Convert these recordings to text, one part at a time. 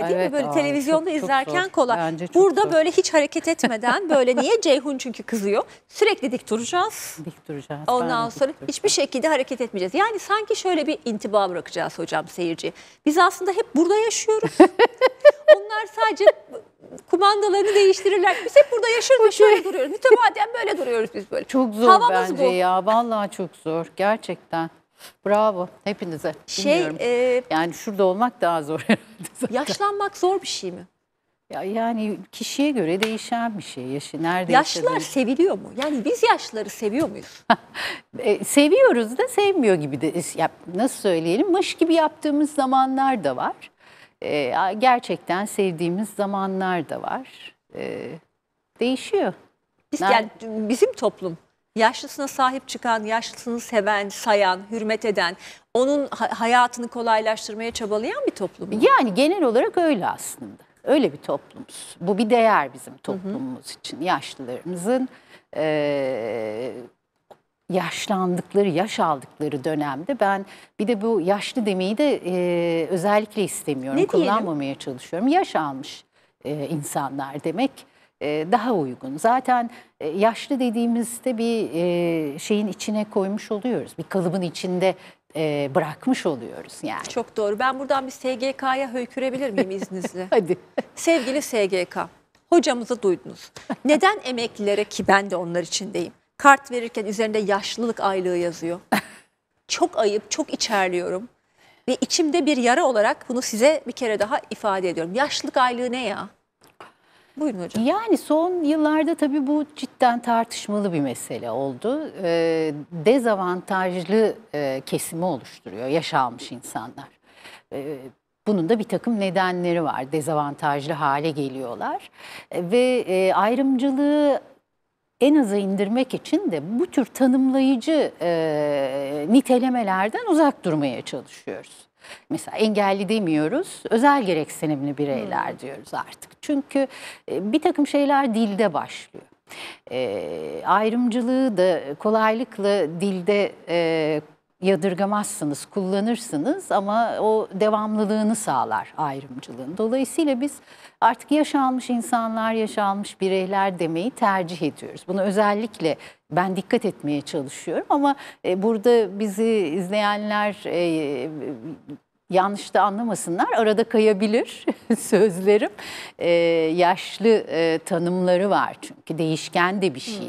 kolay değil evet, mi? Böyle aa, televizyonda çok, izlerken çok kolay. Bence çok Burada zor. böyle hiç hareket etmeden böyle niye Ceyhun çünkü kızıyor. Sürekli dik duracağız. Dik duracağız. Ondan sonra duracağız. hiçbir şekilde hareket etmeyeceğiz. Yani sanki şöyle bir intiba bırakacağız hocam seyirci. Biz aslında hep burada yaşıyoruz. Onlar sadece kumandalarını değiştirirler. Biz hep burada yaşır ve şöyle duruyoruz. Mütevaden böyle duruyoruz biz böyle. Çok zor Havamız bence bu. ya. Vallahi çok zor. Gerçekten. Bravo hepinize. Şey, e, yani şurada olmak daha zor herhalde. Zaten. Yaşlanmak zor bir şey mi? Ya yani kişiye göre değişen bir şey yaşı nerede Yaşlar yaşadığını... seviliyor mu? Yani biz yaşları seviyor muyuz? e, seviyoruz da sevmiyor gibi de ya, nasıl söyleyelim mış gibi yaptığımız zamanlar da var. E, gerçekten sevdiğimiz zamanlar da var. E, değişiyor. Biz, yani bizim toplum yaşlısına sahip çıkan, yaşlısını seven, sayan, hürmet eden, onun hayatını kolaylaştırmaya çabalayan bir toplum. Mu? Yani genel olarak öyle aslında. Öyle bir toplumuz. Bu bir değer bizim toplumumuz hı hı. için. Yaşlılarımızın e, yaşlandıkları, yaş aldıkları dönemde ben bir de bu yaşlı demeyi de e, özellikle istemiyorum. Ne Kullanmamaya çalışıyorum. Yaş almış e, insanlar demek e, daha uygun. Zaten e, yaşlı dediğimizde bir e, şeyin içine koymuş oluyoruz. Bir kalıbın içinde bırakmış oluyoruz yani. Çok doğru. Ben buradan bir SGK'ya höykürebilir miyim izninizle? Hadi. Sevgili SGK, hocamızı duydunuz. Neden emeklilere ki ben de onlar içindeyim. Kart verirken üzerinde yaşlılık aylığı yazıyor. çok ayıp, çok içerliyorum. Ve içimde bir yara olarak bunu size bir kere daha ifade ediyorum. Yaşlılık aylığı ne ya? Buyurun hocam. Yani son yıllarda tabii bu cidden tartışmalı bir mesele oldu. Ee, dezavantajlı e, kesimi oluşturuyor yaş almış insanlar. Ee, bunun da bir takım nedenleri var. Dezavantajlı hale geliyorlar. E, ve e, ayrımcılığı en aza indirmek için de bu tür tanımlayıcı e, nitelemelerden uzak durmaya çalışıyoruz. Mesela engelli demiyoruz, özel gereksinimli bireyler hmm. diyoruz artık. Çünkü e, bir takım şeyler dilde başlıyor. E, ayrımcılığı da kolaylıkla dilde e, yadırgamazsınız, kullanırsınız ama o devamlılığını sağlar ayrımcılığın. Dolayısıyla biz artık yaşanmış insanlar, yaşanmış bireyler demeyi tercih ediyoruz. Bunu özellikle ben dikkat etmeye çalışıyorum ama e, burada bizi izleyenler e, yanlış da anlamasınlar. Arada kayabilir sözlerim. Ee, yaşlı e, tanımları var çünkü değişken de bir şey. Hmm.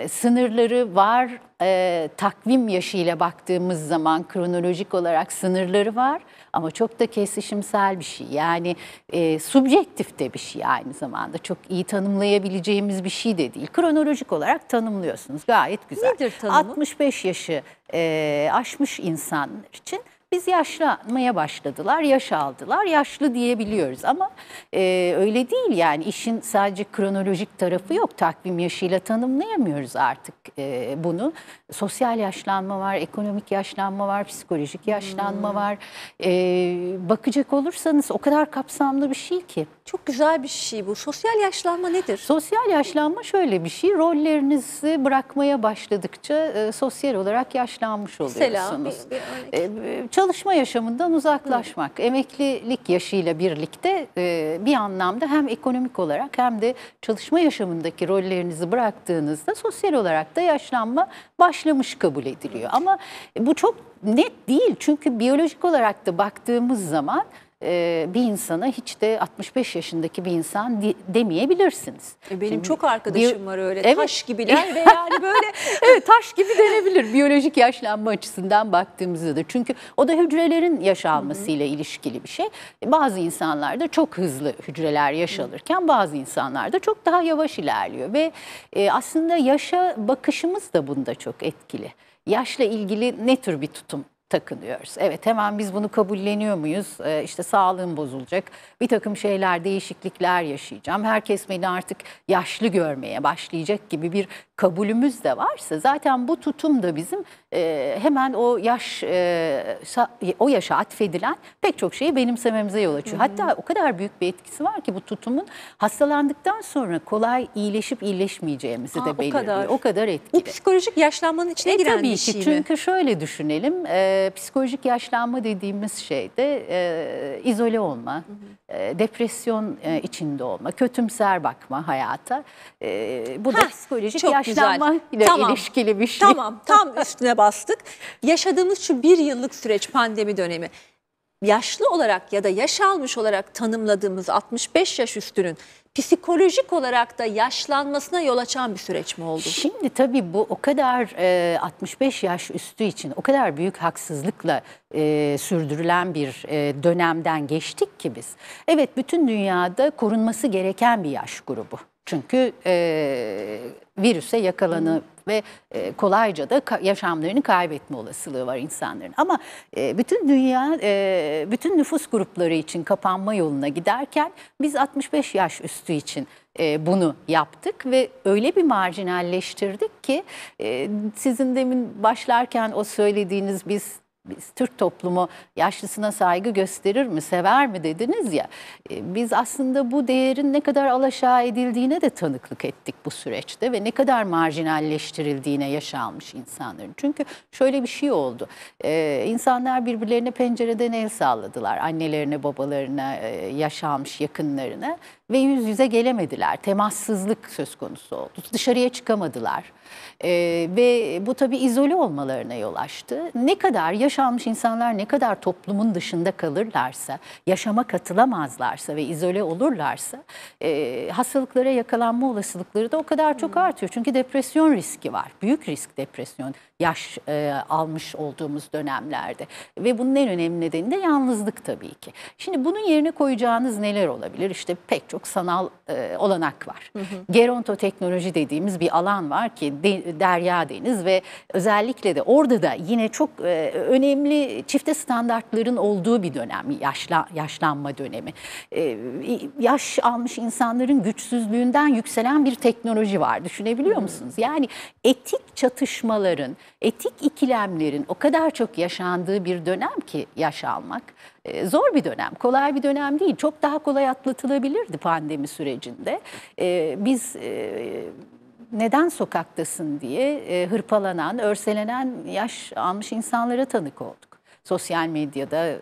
Ee, sınırları var. Ee, takvim yaşıyla baktığımız zaman kronolojik olarak sınırları var. Ama çok da kesişimsel bir şey. Yani e, subjektif de bir şey aynı zamanda. Çok iyi tanımlayabileceğimiz bir şey de değil. Kronolojik olarak tanımlıyorsunuz. Gayet güzel. Nedir tanımı? 65 yaşı e, aşmış insanlar için biz yaşlanmaya başladılar, yaş aldılar, yaşlı diyebiliyoruz ama e, öyle değil yani işin sadece kronolojik tarafı yok. Takvim yaşıyla tanımlayamıyoruz artık e, bunu. Sosyal yaşlanma var, ekonomik yaşlanma var, psikolojik yaşlanma hmm. var. E, bakacak olursanız o kadar kapsamlı bir şey ki. Çok güzel bir şey bu. Sosyal yaşlanma nedir? Sosyal yaşlanma şöyle bir şey. Rollerinizi bırakmaya başladıkça e, sosyal olarak yaşlanmış oluyorsunuz. Selam. E, çalışma yaşamından uzaklaşmak, Hı. emeklilik yaşıyla birlikte e, bir anlamda hem ekonomik olarak hem de çalışma yaşamındaki rollerinizi bıraktığınızda sosyal olarak da yaşlanma başlamış kabul ediliyor. Ama bu çok net değil çünkü biyolojik olarak da baktığımız zaman e, bir insana hiç de 65 yaşındaki bir insan demeyebilirsiniz. E benim Şimdi, çok arkadaşım var öyle evet. taş gibiler ve yani böyle. evet taş gibi denebilir biyolojik yaşlanma açısından baktığımızda da. Çünkü o da hücrelerin yaşalmasıyla Hı -hı. ilişkili bir şey. Bazı insanlarda çok hızlı hücreler yaşalırken bazı insanlarda çok daha yavaş ilerliyor ve e, aslında yaşa bakışımız da bunda çok etkili. Yaşla ilgili ne tür bir tutum takınıyoruz. Evet hemen biz bunu kabulleniyor muyuz? Ee, işte sağlığım bozulacak. Bir takım şeyler değişiklikler yaşayacağım. Herkes beni artık yaşlı görmeye başlayacak gibi bir kabulümüz de varsa zaten bu tutum da bizim ee, hemen o yaş e, o yaşa atfedilen pek çok şeyi benimsememize yol açıyor. Hatta o kadar büyük bir etkisi var ki bu tutumun hastalandıktan sonra kolay iyileşip iyileşmeyeceğimizi de belirliyor. O kadar, o kadar etkili. Bu psikolojik yaşlanmanın içine e, giren tabii bir şey ki, mi? Çünkü şöyle düşünelim. E, psikolojik yaşlanma dediğimiz şeyde e, izole olma. Hı hı e, depresyon e, içinde olma, kötümser bakma hayata. E, bu da Heh, psikolojik yaşlanma ile tamam. ilişkili bir şey. Tamam, tam üstüne bastık. Yaşadığımız şu bir yıllık süreç pandemi dönemi yaşlı olarak ya da yaş almış olarak tanımladığımız 65 yaş üstünün psikolojik olarak da yaşlanmasına yol açan bir süreç mi oldu? Şimdi tabii bu o kadar e, 65 yaş üstü için o kadar büyük haksızlıkla e, sürdürülen bir e, dönemden geçtik ki biz. Evet bütün dünyada korunması gereken bir yaş grubu. Çünkü e, virüse yakalanıp ve e, kolayca da ka yaşamlarını kaybetme olasılığı var insanların. Ama e, bütün dünya, e, bütün nüfus grupları için kapanma yoluna giderken biz 65 yaş üstü için e, bunu yaptık ve öyle bir marjinalleştirdik ki e, sizin demin başlarken o söylediğiniz biz biz Türk toplumu yaşlısına saygı gösterir mi, sever mi dediniz ya. E, biz aslında bu değerin ne kadar alaşağı edildiğine de tanıklık ettik bu süreçte ve ne kadar marjinalleştirildiğine yaşanmış insanların. Çünkü şöyle bir şey oldu. E, insanlar birbirlerine pencereden el salladılar. Annelerine, babalarına, e, yaşanmış yakınlarına ve yüz yüze gelemediler. Temassızlık söz konusu oldu. Dışarıya çıkamadılar e, ve bu tabii izole olmalarına yol açtı. Ne kadar yaşanmış insanlar ne kadar toplumun dışında kalırlarsa, yaşama katılamazlarsa ve izole olurlarsa e, hastalıklara yakalanma olasılıkları da o kadar çok hmm. artıyor. Çünkü depresyon riski var. Büyük risk depresyon yaş e, almış olduğumuz dönemlerde. Ve bunun en önemli nedeni de yalnızlık tabii ki. Şimdi bunun yerine koyacağınız neler olabilir? İşte pek çok sanal e, olanak var. Hı hı. Gerontoteknoloji dediğimiz bir alan var ki de, derya deniz ve özellikle de orada da yine çok e, önemli çifte standartların olduğu bir dönem yaşla, yaşlanma dönemi. E, yaş almış insanların güçsüzlüğünden yükselen bir teknoloji var düşünebiliyor hmm. musunuz? Yani etik çatışmaların, etik ikilemlerin o kadar çok yaşandığı bir dönem ki yaş almak e, zor bir dönem, kolay bir dönem değil. Çok daha kolay atlatılabilirdi pandemi sürecinde. E, biz e, neden sokaktasın diye e, hırpalanan, örselenen yaş almış insanlara tanık olduk. Sosyal medyada e,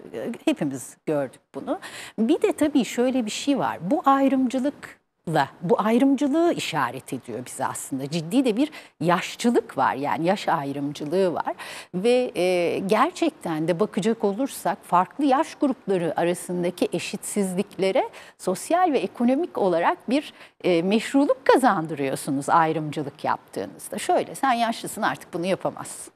hepimiz gördük bunu. Bir de tabii şöyle bir şey var. Bu ayrımcılık yaşla bu ayrımcılığı işaret ediyor bize aslında. Ciddi de bir yaşçılık var yani yaş ayrımcılığı var ve e, gerçekten de bakacak olursak farklı yaş grupları arasındaki eşitsizliklere sosyal ve ekonomik olarak bir e, meşruluk kazandırıyorsunuz ayrımcılık yaptığınızda. Şöyle sen yaşlısın artık bunu yapamazsın.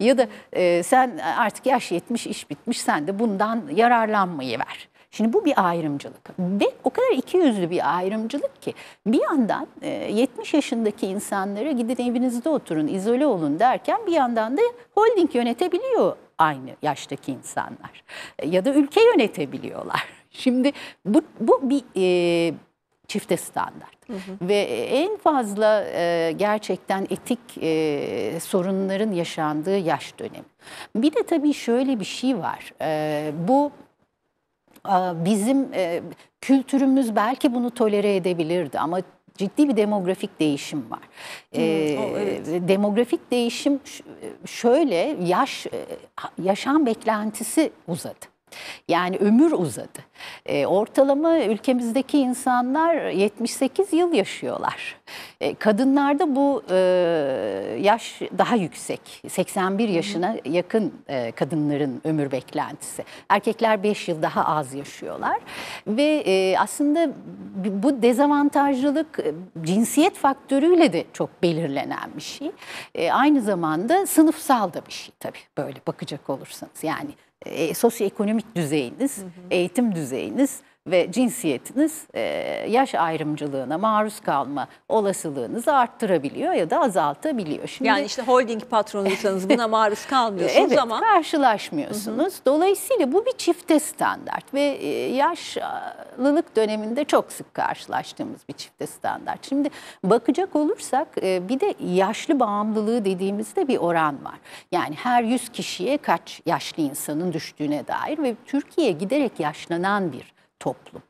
Ya da e, sen artık yaş yetmiş iş bitmiş sen de bundan yararlanmayı ver. Şimdi bu bir ayrımcılık ve o kadar iki yüzlü bir ayrımcılık ki bir yandan 70 e, yaşındaki insanlara gidin evinizde oturun, izole olun derken bir yandan da holding yönetebiliyor aynı yaştaki insanlar e, ya da ülke yönetebiliyorlar. Şimdi bu, bu bir e, çifte standart hı hı. ve en fazla e, gerçekten etik e, sorunların yaşandığı yaş dönemi. Bir de tabii şöyle bir şey var. E, bu bizim e, kültürümüz belki bunu tolere edebilirdi ama ciddi bir demografik değişim var. Hmm, o, evet. Demografik değişim e, şöyle yaş yaşam beklentisi uzadı. Yani ömür uzadı. E, ortalama ülkemizdeki insanlar 78 yıl yaşıyorlar. E, kadınlarda bu e, yaş daha yüksek. 81 yaşına yakın e, kadınların ömür beklentisi. Erkekler 5 yıl daha az yaşıyorlar. Ve e, aslında bu dezavantajlılık e, cinsiyet faktörüyle de çok belirlenen bir şey. E, aynı zamanda sınıfsal da bir şey tabii böyle bakacak olursanız. Yani e, sosyoekonomik düzeyiniz, hı hı. eğitim düzeyiniz ve cinsiyetiniz e, yaş ayrımcılığına maruz kalma olasılığınızı arttırabiliyor ya da azaltabiliyor. Şimdi, yani işte holding patronuysanız buna maruz kalmıyorsunuz evet, ama. Evet karşılaşmıyorsunuz. Hı hı. Dolayısıyla bu bir çifte standart ve e, yaşlılık döneminde çok sık karşılaştığımız bir çifte standart. Şimdi bakacak olursak e, bir de yaşlı bağımlılığı dediğimizde bir oran var. Yani her 100 kişiye kaç yaşlı insanın düştüğüne dair ve Türkiye giderek yaşlanan bir toplum.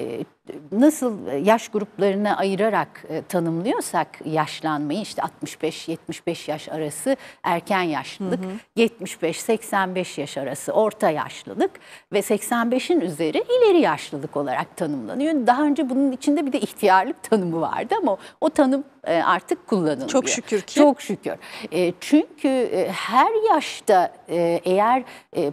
Ee, nasıl e, yaş gruplarını ayırarak e, tanımlıyorsak yaşlanmayı işte 65-75 yaş arası erken yaşlılık, 75-85 yaş arası orta yaşlılık ve 85'in üzeri ileri yaşlılık olarak tanımlanıyor. Daha önce bunun içinde bir de ihtiyarlık tanımı vardı ama o tanım e, artık kullanılmıyor. Çok şükür ki. Çok şükür. Çünkü her yaşta eğer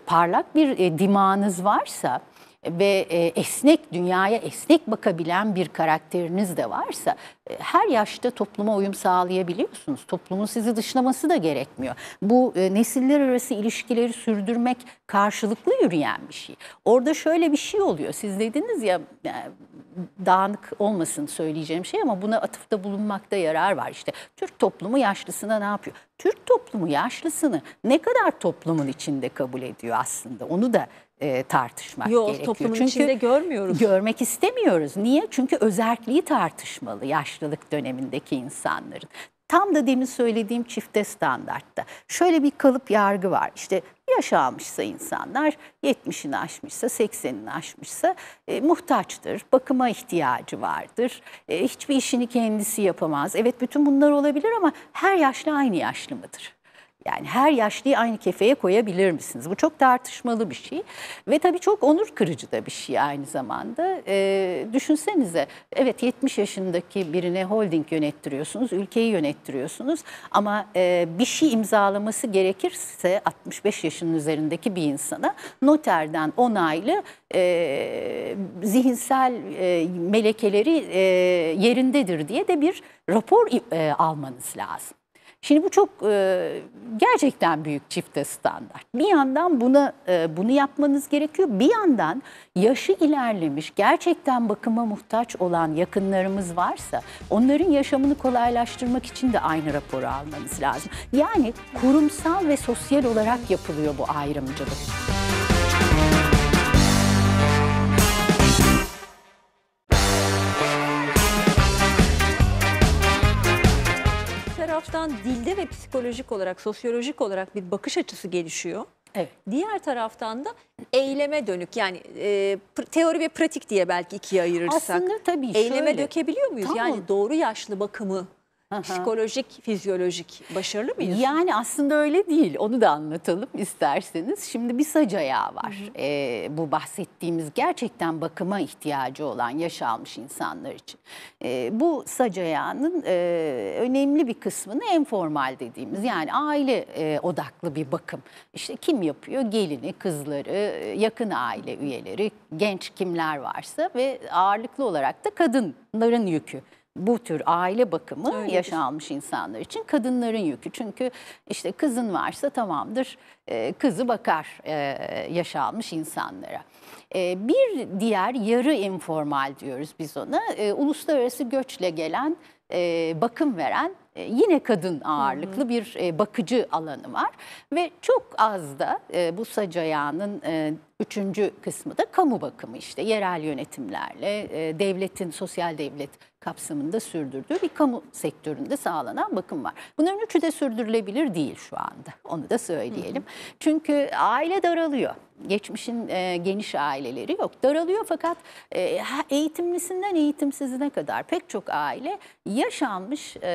parlak bir dimağınız varsa ve e, esnek dünyaya esnek bakabilen bir karakteriniz de varsa e, her yaşta topluma uyum sağlayabiliyorsunuz. Toplumun sizi dışlaması da gerekmiyor. Bu e, nesiller arası ilişkileri sürdürmek karşılıklı yürüyen bir şey. Orada şöyle bir şey oluyor. Siz dediniz ya dağınık olmasın söyleyeceğim şey ama buna atıfta bulunmakta yarar var. İşte Türk toplumu yaşlısına ne yapıyor? Türk toplumu yaşlısını ne kadar toplumun içinde kabul ediyor aslında? Onu da e, tartışmak Yo, gerekiyor. Toplumun Çünkü içinde görmüyoruz. Görmek istemiyoruz. Niye? Çünkü özerkliği tartışmalı yaşlılık dönemindeki insanların. Tam da demin söylediğim çifte standartta. Şöyle bir kalıp yargı var. İşte yaş almışsa insanlar 70'ini aşmışsa 80'ini aşmışsa e, muhtaçtır. Bakıma ihtiyacı vardır. E, hiçbir işini kendisi yapamaz. Evet bütün bunlar olabilir ama her yaşlı aynı yaşlı mıdır? Yani her yaşlıyı aynı kefeye koyabilir misiniz? Bu çok tartışmalı bir şey ve tabii çok onur kırıcı da bir şey aynı zamanda. E, düşünsenize evet 70 yaşındaki birine holding yönettiriyorsunuz, ülkeyi yönettiriyorsunuz ama e, bir şey imzalaması gerekirse 65 yaşının üzerindeki bir insana noterden onaylı e, zihinsel e, melekeleri e, yerindedir diye de bir rapor e, almanız lazım. Şimdi bu çok e, gerçekten büyük çifte standart. Bir yandan buna e, bunu yapmanız gerekiyor. Bir yandan yaşı ilerlemiş, gerçekten bakıma muhtaç olan yakınlarımız varsa onların yaşamını kolaylaştırmak için de aynı raporu almanız lazım. Yani kurumsal ve sosyal olarak yapılıyor bu ayrımcılık. taraftan dilde ve psikolojik olarak, sosyolojik olarak bir bakış açısı gelişiyor. Evet. Diğer taraftan da eyleme dönük yani e, teori ve pratik diye belki ikiye ayırırsak. Aslında tabii eyleme şöyle. Eyleme dökebiliyor muyuz? Tamam. Yani doğru yaşlı bakımı psikolojik, fizyolojik başarılı mıyız? Yani aslında öyle değil. Onu da anlatalım isterseniz. Şimdi bir saç ayağı var. Hı hı. E, bu bahsettiğimiz gerçekten bakıma ihtiyacı olan yaş almış insanlar için. E, bu saç ayağının e, önemli bir kısmını en formal dediğimiz yani aile e, odaklı bir bakım. İşte kim yapıyor? Gelini, kızları, e, yakın aile üyeleri, genç kimler varsa ve ağırlıklı olarak da kadınların yükü bu tür aile bakımı Öyle yaşanmış insanlar için kadınların yükü. Çünkü işte kızın varsa tamamdır e, kızı bakar e, yaşanmış insanlara. E, bir diğer yarı informal diyoruz biz ona e, uluslararası göçle gelen e, bakım veren e, yine kadın ağırlıklı bir e, bakıcı alanı var. Ve çok az da e, bu sacayağının... Üçüncü kısmı da kamu bakımı işte yerel yönetimlerle e, devletin sosyal devlet kapsamında sürdürdüğü bir kamu sektöründe sağlanan bakım var. Bunların üçü de sürdürülebilir değil şu anda onu da söyleyelim. Hı hı. Çünkü aile daralıyor. Geçmişin e, geniş aileleri yok. Daralıyor fakat e, eğitimlisinden eğitimsizine kadar pek çok aile yaşanmış e,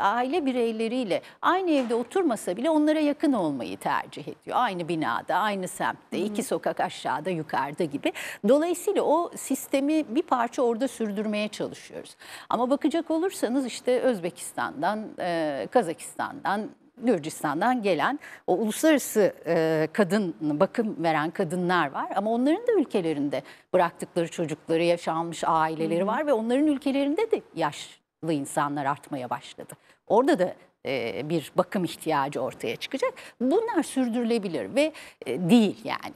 aile bireyleriyle aynı evde oturmasa bile onlara yakın olmayı tercih ediyor. Aynı binada, aynı semtte, hı hı. iki sokak aşağıda yukarıda gibi. Dolayısıyla o sistemi bir parça orada sürdürmeye çalışıyoruz. Ama bakacak olursanız işte Özbekistan'dan, e, Kazakistan'dan, Gürcistan'dan gelen o uluslararası e, kadın bakım veren kadınlar var ama onların da ülkelerinde bıraktıkları çocukları yaşanmış aileleri var ve onların ülkelerinde de yaşlı insanlar artmaya başladı. Orada da bir bakım ihtiyacı ortaya çıkacak. Bunlar sürdürülebilir ve değil yani.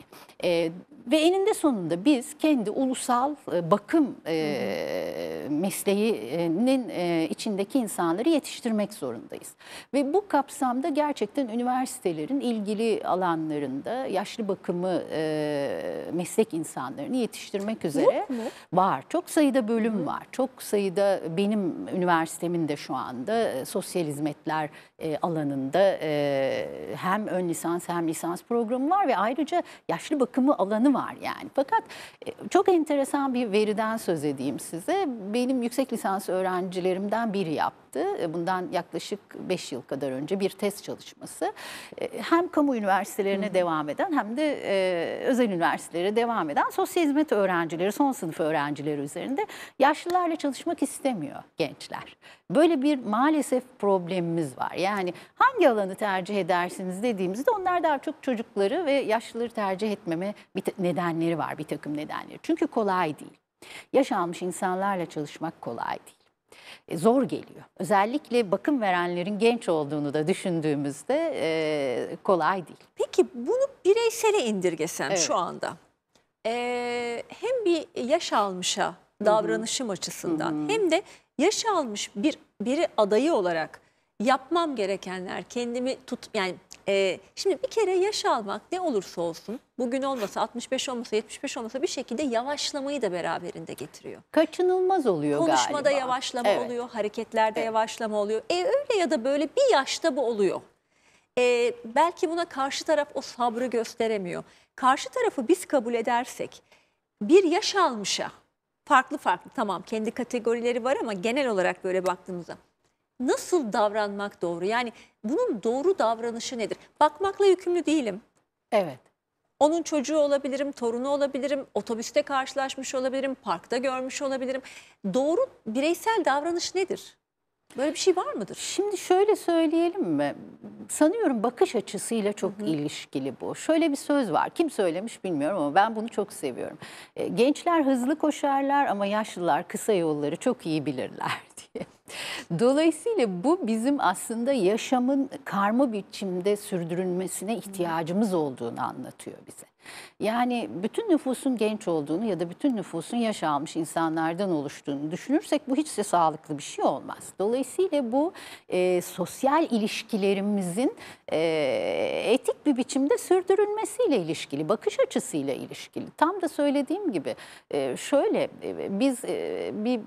Ve eninde sonunda biz kendi ulusal e, bakım e, mesleğinin e, içindeki insanları yetiştirmek zorundayız. Ve bu kapsamda gerçekten üniversitelerin ilgili alanlarında yaşlı bakımı e, meslek insanlarını yetiştirmek üzere var. Çok sayıda bölüm var. Çok sayıda benim üniversitemin de şu anda sosyal hizmetler alanında hem ön lisans hem lisans programı var ve ayrıca yaşlı bakımı alanı var var yani. Fakat e, çok enteresan bir veriden söz edeyim size. Benim yüksek lisans öğrencilerimden biri yaptı. E, bundan yaklaşık 5 yıl kadar önce bir test çalışması. E, hem kamu üniversitelerine Hı. devam eden hem de özel üniversitelere devam eden sosyal hizmet öğrencileri, son sınıf öğrencileri üzerinde yaşlılarla çalışmak istemiyor gençler. Böyle bir maalesef problemimiz var. Yani hangi alanı tercih edersiniz dediğimizde onlar daha çok çocukları ve yaşlıları tercih etmeme nedenleri var bir takım nedenleri. Çünkü kolay değil. Yaş almış insanlarla çalışmak kolay değil. E, zor geliyor. Özellikle bakım verenlerin genç olduğunu da düşündüğümüzde e, kolay değil. Peki bunu bireysele indirgesem evet. şu anda. E, hem bir yaş almışa davranışım Hı -hı. açısından Hı -hı. hem de yaş almış bir biri adayı olarak yapmam gerekenler kendimi tut yani e, şimdi bir kere yaş almak ne olursa olsun bugün olmasa 65 olmasa 75 olmasa bir şekilde yavaşlamayı da beraberinde getiriyor. Kaçınılmaz oluyor Konuşmada galiba. Konuşmada yavaşlama evet. oluyor, hareketlerde evet. yavaşlama oluyor. E öyle ya da böyle bir yaşta bu oluyor. E, belki buna karşı taraf o sabrı gösteremiyor. Karşı tarafı biz kabul edersek bir yaş almışa farklı farklı tamam kendi kategorileri var ama genel olarak böyle baktığımızda nasıl davranmak doğru? Yani bunun doğru davranışı nedir? Bakmakla yükümlü değilim. Evet. Onun çocuğu olabilirim, torunu olabilirim, otobüste karşılaşmış olabilirim, parkta görmüş olabilirim. Doğru bireysel davranış nedir? Böyle bir şey var mıdır? Şimdi şöyle söyleyelim mi? Sanıyorum bakış açısıyla çok Hı -hı. ilişkili bu. Şöyle bir söz var. Kim söylemiş bilmiyorum ama ben bunu çok seviyorum. E, gençler hızlı koşarlar ama yaşlılar kısa yolları çok iyi bilirler. Dolayısıyla bu bizim aslında yaşamın karma biçimde sürdürülmesine ihtiyacımız olduğunu anlatıyor bize. Yani bütün nüfusun genç olduğunu ya da bütün nüfusun yaş almış insanlardan oluştuğunu düşünürsek bu hiç de sağlıklı bir şey olmaz. Dolayısıyla bu e, sosyal ilişkilerimizin e, etik bir biçimde sürdürülmesiyle ilişkili, bakış açısıyla ilişkili. Tam da söylediğim gibi e, şöyle e, biz e, bir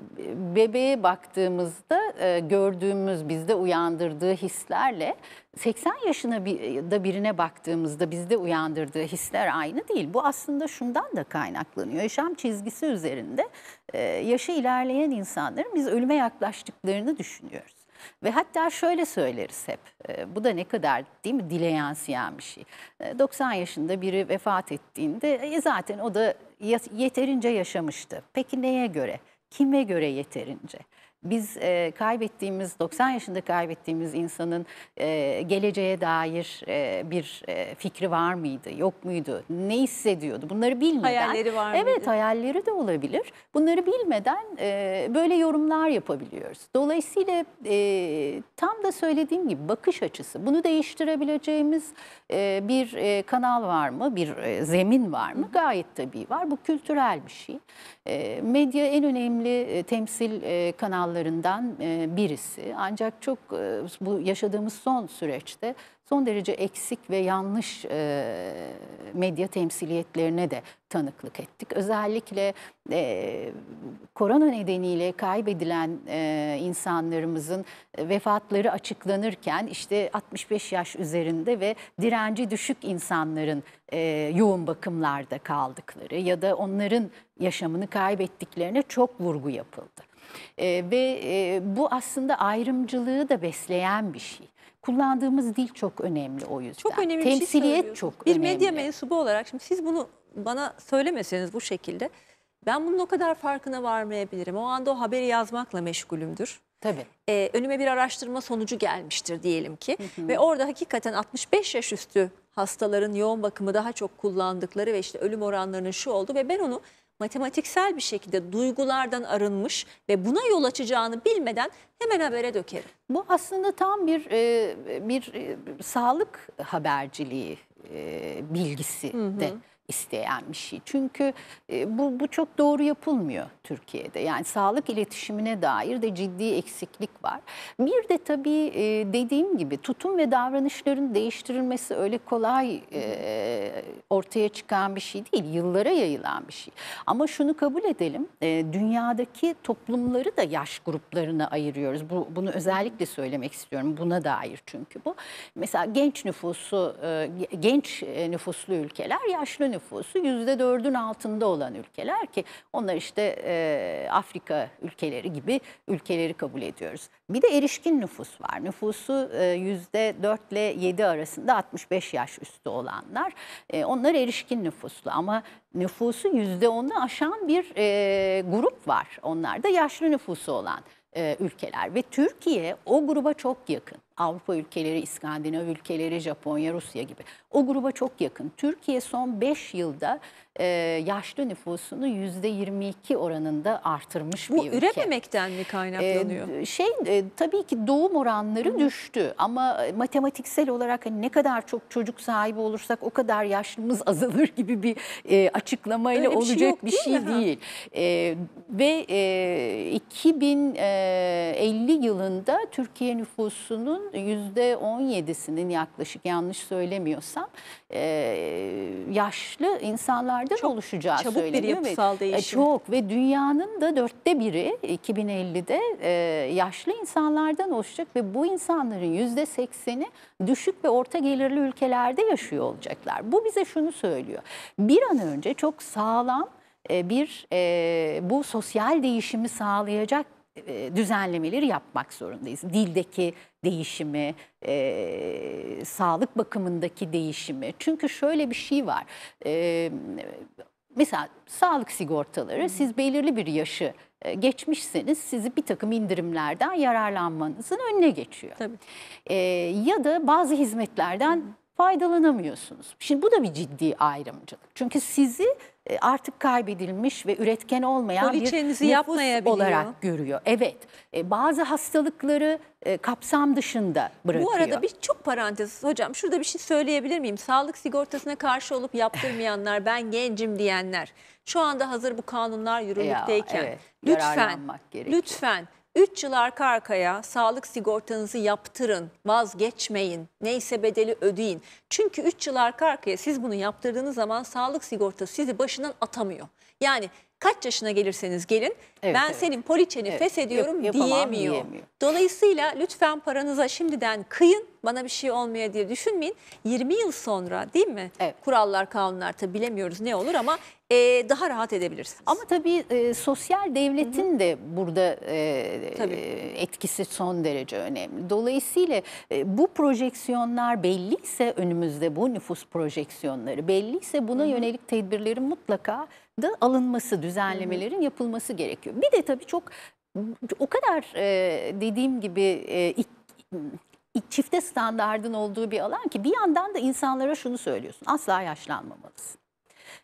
bebeğe baktığımızda e, gördüğümüz, bizde uyandırdığı hislerle 80 yaşına bir, da birine baktığımızda bizde uyandırdığı hisler aynı değil. Bu aslında şundan da kaynaklanıyor. Yaşam çizgisi üzerinde e, yaşı ilerleyen insanların biz ölüme yaklaştıklarını düşünüyoruz. Ve hatta şöyle söyleriz hep, e, bu da ne kadar değil mi dile yansıyan bir şey. E, 90 yaşında biri vefat ettiğinde e, zaten o da yeterince yaşamıştı. Peki neye göre, kime göre yeterince? biz e, kaybettiğimiz 90 yaşında kaybettiğimiz insanın e, geleceğe dair e, bir e, fikri var mıydı yok muydu ne hissediyordu bunları bilmeden hayalleri var evet mıydı? hayalleri de olabilir bunları bilmeden e, böyle yorumlar yapabiliyoruz dolayısıyla e, tam da söylediğim gibi bakış açısı bunu değiştirebileceğimiz e, bir e, kanal var mı bir e, zemin var mı gayet tabii var bu kültürel bir şey e, medya en önemli e, temsil e, kanalları kurallarından e, birisi. Ancak çok e, bu yaşadığımız son süreçte son derece eksik ve yanlış e, medya temsiliyetlerine de tanıklık ettik. Özellikle korona nedeniyle kaybedilen insanlarımızın vefatları açıklanırken işte 65 yaş üzerinde ve direnci düşük insanların yoğun bakımlarda kaldıkları ya da onların yaşamını kaybettiklerine çok vurgu yapıldı. E, ve e, bu aslında ayrımcılığı da besleyen bir şey. Kullandığımız dil çok önemli o yüzden. Çok önemli şey Temsiliyet şey çok bir önemli. Bir medya mensubu olarak şimdi siz bunu bana söylemeseniz bu şekilde ben bunun o kadar farkına varmayabilirim. O anda o haberi yazmakla meşgulümdür. Tabii. Ee, önüme bir araştırma sonucu gelmiştir diyelim ki. Hı hı. Ve orada hakikaten 65 yaş üstü hastaların yoğun bakımı daha çok kullandıkları ve işte ölüm oranlarının şu oldu. Ve ben onu matematiksel bir şekilde duygulardan arınmış ve buna yol açacağını bilmeden hemen habere dökerim. Bu aslında tam bir e, bir e, sağlık haberciliği e, bilgisi hı hı. de isteyen bir şey. Çünkü e, bu, bu çok doğru yapılmıyor Türkiye'de. Yani sağlık iletişimine dair de ciddi eksiklik var. Bir de tabii e, dediğim gibi tutum ve davranışların değiştirilmesi öyle kolay e, ortaya çıkan bir şey değil. Yıllara yayılan bir şey. Ama şunu kabul edelim. dünyadaki toplumları da yaş gruplarına ayırıyoruz. Bu, bunu özellikle söylemek istiyorum. Buna dair çünkü bu. Mesela genç nüfusu, genç nüfuslu ülkeler yaşlı nüfusu yüzde dördün altında olan ülkeler ki onlar işte e, Afrika ülkeleri gibi ülkeleri kabul ediyoruz. Bir de erişkin nüfus var. Nüfusu e, yüzde dörtle yedi arasında 65 yaş üstü olanlar. E, onlar erişkin nüfuslu ama nüfusu yüzde onu aşan bir e, grup var. Onlar da yaşlı nüfusu olan e, ülkeler ve Türkiye o gruba çok yakın. Avrupa ülkeleri, İskandinav ülkeleri, Japonya, Rusya gibi. O gruba çok yakın. Türkiye son 5 yılda e, yaşlı nüfusunu %22 oranında artırmış Bu bir ülke. Bu ürememekten mi kaynaklanıyor? E, şey e, tabii ki doğum oranları Hı. düştü ama e, matematiksel olarak hani ne kadar çok çocuk sahibi olursak o kadar yaşlımız azalır gibi bir e, açıklamayla bir şey olacak şey yok, bir şey değil. değil. E, ve e, 2050 e, yılında Türkiye nüfusunun yüzde %17'sinin yaklaşık yanlış söylemiyorsam e, yaşlı insanlardan çok oluşacağı çabuk söyleniyor. Çabuk bir yapısal ve, değişim. E, çok ve dünyanın da dörtte biri 2050'de e, yaşlı insanlardan oluşacak ve bu insanların yüzde %80'i düşük ve orta gelirli ülkelerde yaşıyor olacaklar. Bu bize şunu söylüyor. Bir an önce çok sağlam e, bir e, bu sosyal değişimi sağlayacak e, düzenlemeleri yapmak zorundayız. Dildeki değişimi, e, sağlık bakımındaki değişimi. Çünkü şöyle bir şey var. E, mesela sağlık sigortaları hmm. siz belirli bir yaşı e, geçmişseniz sizi bir takım indirimlerden yararlanmanızın önüne geçiyor. Tabii. E, ya da bazı hizmetlerden faydalanamıyorsunuz. Şimdi bu da bir ciddi ayrımcılık. Çünkü sizi e, artık kaybedilmiş ve üretken olmayan bir nüfus olarak görüyor. Evet e, bazı hastalıkları e, kapsam dışında bırakıyor. Bu arada bir çok parantez hocam şurada bir şey söyleyebilir miyim? Sağlık sigortasına karşı olup yaptırmayanlar ben gencim diyenler şu anda hazır bu kanunlar yürürlükteyken ya, evet, lütfen lütfen 3 yıl arka arkaya sağlık sigortanızı yaptırın, vazgeçmeyin, neyse bedeli ödeyin. Çünkü 3 yıl arka arkaya siz bunu yaptırdığınız zaman sağlık sigortası sizi başından atamıyor. Yani kaç yaşına gelirseniz gelin evet, ben evet. senin poliçeni evet. feshediyorum Yap, diyemiyor. diyemiyor. Dolayısıyla lütfen paranıza şimdiden kıyın bana bir şey olmaya diye düşünmeyin. 20 yıl sonra değil mi? Evet. Kurallar, kanunlar tabi bilemiyoruz ne olur ama e, daha rahat edebilirsiniz. Ama tabii e, sosyal devletin Hı -hı. de burada e, e, etkisi son derece önemli. Dolayısıyla e, bu projeksiyonlar belliyse önümüzde bu nüfus projeksiyonları belliyse buna Hı -hı. yönelik tedbirlerin mutlaka da alınması, düzenlemelerin yapılması gerekiyor. Bir de tabii çok o kadar e, dediğim gibi e, ik, çifte standardın olduğu bir alan ki bir yandan da insanlara şunu söylüyorsun. Asla yaşlanmamalısın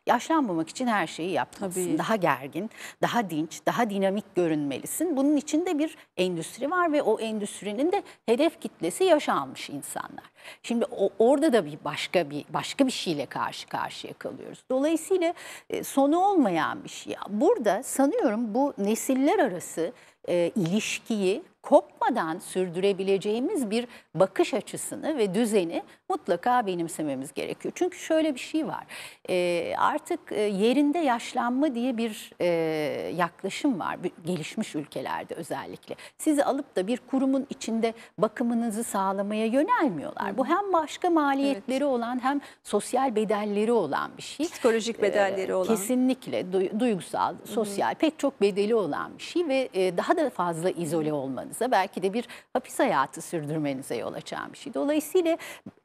yaşlanmamak için her şeyi yapmalısın. Tabii. Daha gergin, daha dinç, daha dinamik görünmelisin. Bunun içinde bir endüstri var ve o endüstrinin de hedef kitlesi yaş almış insanlar. Şimdi o, orada da bir başka bir başka bir şeyle karşı karşıya kalıyoruz. Dolayısıyla e, sonu olmayan bir şey. Burada sanıyorum bu nesiller arası e, ilişkiyi kopmadan sürdürebileceğimiz bir bakış açısını ve düzeni mutlaka benimsememiz gerekiyor. Çünkü şöyle bir şey var. Ee, e, artık yerinde yaşlanma diye bir e, yaklaşım var gelişmiş ülkelerde özellikle. Sizi alıp da bir kurumun içinde bakımınızı sağlamaya yönelmiyorlar. Bu hem başka maliyetleri evet. olan hem sosyal bedelleri olan bir şey. Psikolojik bedelleri ee, olan. Kesinlikle duygusal, sosyal Hı. pek çok bedeli olan bir şey ve e, daha da fazla izole olmanız hayatınıza belki de bir hapis hayatı sürdürmenize yol açan bir şey. Dolayısıyla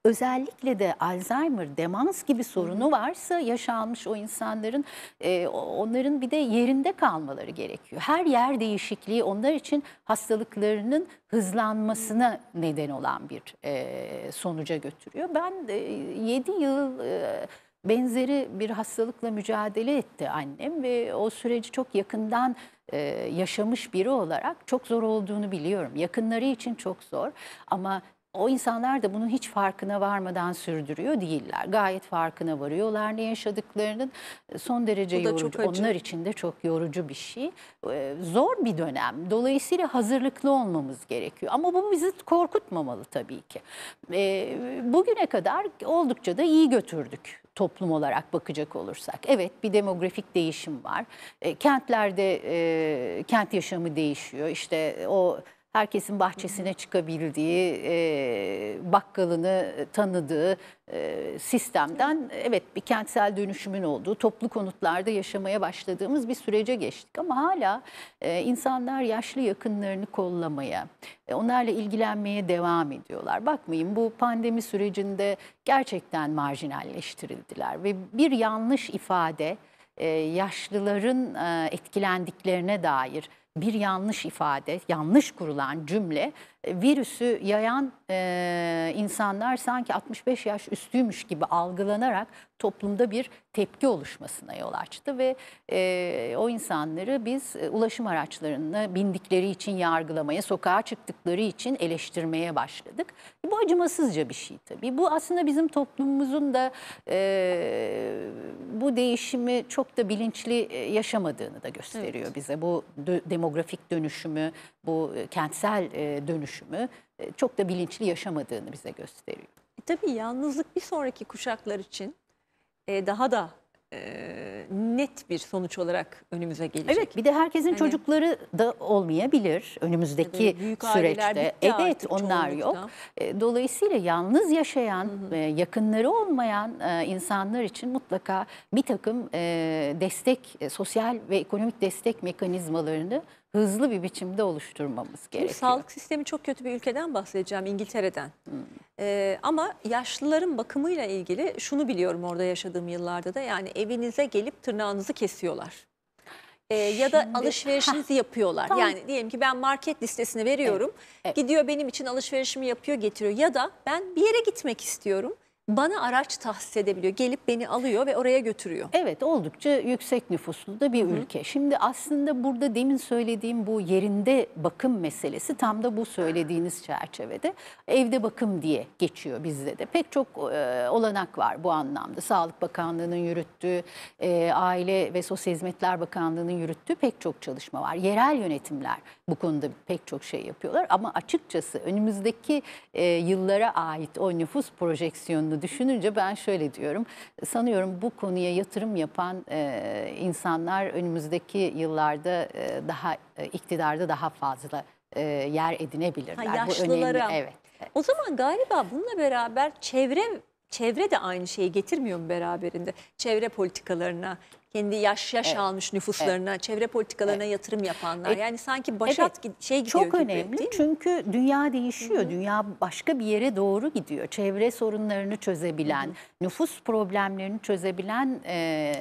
özellikle de Alzheimer, demans gibi sorunu varsa yaşanmış o insanların e, onların bir de yerinde kalmaları gerekiyor. Her yer değişikliği onlar için hastalıklarının hızlanmasına neden olan bir e, sonuca götürüyor. Ben e, 7 yıl e, benzeri bir hastalıkla mücadele etti annem ve o süreci çok yakından e, yaşamış biri olarak çok zor olduğunu biliyorum. Yakınları için çok zor ama o insanlar da bunun hiç farkına varmadan sürdürüyor değiller. Gayet farkına varıyorlar ne yaşadıklarının. E, son derece Bu da yorucu. Çok acı. Onlar için de çok yorucu bir şey. E, zor bir dönem. Dolayısıyla hazırlıklı olmamız gerekiyor. Ama bu bizi korkutmamalı tabii ki. E, bugüne kadar oldukça da iyi götürdük toplum olarak bakacak olursak. Evet bir demografik değişim var. kentlerde kent yaşamı değişiyor. İşte o herkesin bahçesine çıkabildiği, e, bakkalını tanıdığı e, sistemden evet bir kentsel dönüşümün olduğu, toplu konutlarda yaşamaya başladığımız bir sürece geçtik. Ama hala e, insanlar yaşlı yakınlarını kollamaya, e, onlarla ilgilenmeye devam ediyorlar. Bakmayın bu pandemi sürecinde gerçekten marjinalleştirildiler ve bir yanlış ifade, e, yaşlıların e, etkilendiklerine dair bir yanlış ifade, yanlış kurulan cümle e, virüsü yayan e, insanlar sanki 65 yaş üstüymüş gibi algılanarak toplumda bir tepki oluşmasına yol açtı ve e, o insanları biz e, ulaşım araçlarına bindikleri için yargılamaya, sokağa çıktıkları için eleştirmeye başladık. Bu acımasızca bir şey tabii. Bu aslında bizim toplumumuzun da e, bu değişimi çok da bilinçli e, yaşamadığını da gösteriyor evet. bize. Bu demografik dönüşümü, bu e, kentsel e, dönüşümü e, çok da bilinçli yaşamadığını bize gösteriyor. E, tabii yalnızlık bir sonraki kuşaklar için e, daha da e, net bir sonuç olarak önümüze gelecek. Evet bir de herkesin hani, çocukları da olmayabilir önümüzdeki büyük süreçte. Evet onlar yok. E, dolayısıyla yalnız yaşayan, hı hı. E, yakınları olmayan e, insanlar için mutlaka bir takım destek, sosyal ve ekonomik destek mekanizmalarını hızlı bir biçimde oluşturmamız gerekiyor. Sağlık sistemi çok kötü bir ülkeden bahsedeceğim İngiltere'den. Hmm. Ee, ama yaşlıların bakımıyla ilgili şunu biliyorum orada yaşadığım yıllarda da yani evinize gelip tırnağınızı kesiyorlar. Ee, ya da Şimdi, alışverişinizi ha, yapıyorlar. Tam. Yani diyelim ki ben market listesini veriyorum. Evet, evet. Gidiyor benim için alışverişimi yapıyor getiriyor. Ya da ben bir yere gitmek istiyorum bana araç tahsis edebiliyor. Gelip beni alıyor ve oraya götürüyor. Evet oldukça yüksek nüfuslu da bir Hı. ülke. Şimdi aslında burada demin söylediğim bu yerinde bakım meselesi tam da bu söylediğiniz çerçevede evde bakım diye geçiyor bizde de. Pek çok e, olanak var bu anlamda. Sağlık Bakanlığı'nın yürüttüğü, e, Aile ve Sosyal Hizmetler Bakanlığı'nın yürüttüğü pek çok çalışma var. Yerel yönetimler bu konuda pek çok şey yapıyorlar ama açıkçası önümüzdeki e, yıllara ait o nüfus projeksiyonu düşününce ben şöyle diyorum. Sanıyorum bu konuya yatırım yapan e, insanlar önümüzdeki yıllarda e, daha e, iktidarda daha fazla e, yer edinebilirler. Ha, yaşlılara. Bu önemli. Evet. O zaman galiba bununla beraber çevre çevre de aynı şeyi getirmiyor mu beraberinde? Çevre politikalarına, kendi yaş yaş evet. almış nüfuslarına, evet. çevre politikalarına evet. yatırım yapanlar. E, yani sanki başat evet. şey gidiyor Çok gibi, önemli çünkü dünya değişiyor. Hı -hı. Dünya başka bir yere doğru gidiyor. Çevre sorunlarını çözebilen, Hı -hı. nüfus problemlerini çözebilen e,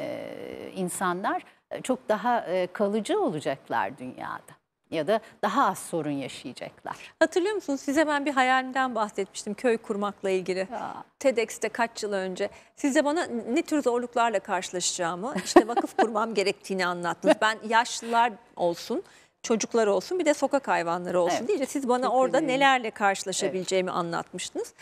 insanlar çok daha e, kalıcı olacaklar dünyada ya da daha az sorun yaşayacaklar. Hatırlıyor musunuz? Size ben bir hayalimden bahsetmiştim köy kurmakla ilgili. Ya. TEDx'te kaç yıl önce. Size bana ne tür zorluklarla karşılaşacağımı, işte vakıf kurmam gerektiğini anlattınız. Ben yaşlılar olsun, çocuklar olsun bir de sokak hayvanları olsun evet. diye siz bana Çok orada önemli. nelerle karşılaşabileceğimi evet. anlatmıştınız.